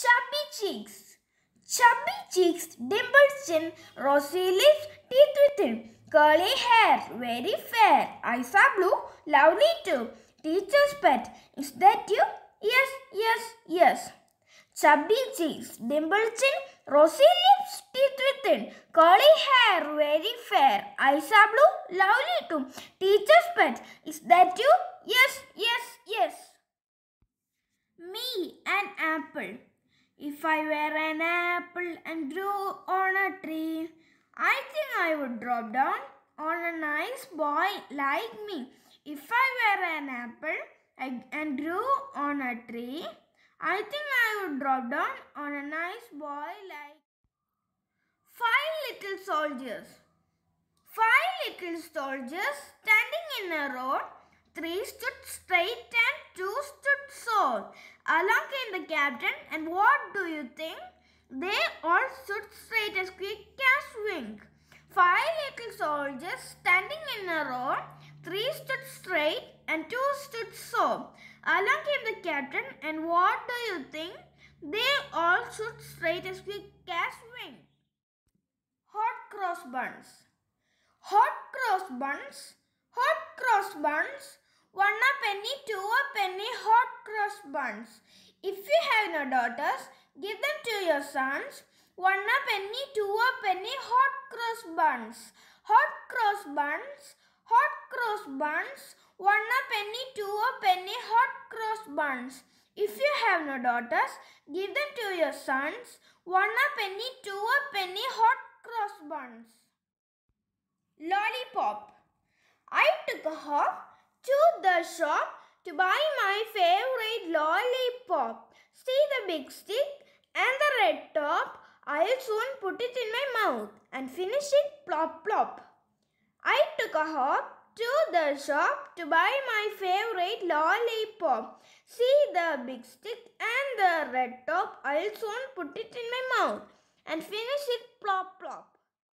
chubby cheeks. Chubby cheeks, dimpled chin, rosy lips, teeth within, curly hair, very fair, eyes are blue, lovely too. Teacher's pet, is that you? Yes, yes, yes. Chubby cheeks, dimpled chin, rosy lips, teeth within, curly hair, very fair, eyes are blue, lovely too. Teacher's pet, is that you? Yes, yes, yes. Me, an apple. If I were an apple and grew on a tree, I think I would drop down on a nice boy like me. If I were an apple and grew on a tree, I think I would drop down on a nice boy like Five little soldiers. Five little soldiers standing in a row. Three stood straight captain and what do you think? They all stood straight as quick as wing. Five little soldiers standing in a row, three stood straight and two stood so. Along came the captain and what do you think? They all stood straight as quick as wing. Hot cross buns. Hot cross buns. Hot cross buns. One a penny, two a penny, hot cross buns. If you have no daughters, give them to your sons. One a penny, two a penny, hot cross buns. Hot cross buns, hot cross buns. One a penny, two a penny, hot cross buns. If you have no daughters, give them to your sons. One a penny, two a penny, hot cross buns. Lollipop. I took a hop to the shop to buy my favorite lollipop pop. See the big stick and the red top. I'll soon put it in my mouth and finish it plop plop. I took a hop to the shop to buy my favorite lollipop. See the big stick and the red top. I'll soon put it in my mouth and finish it plop plop.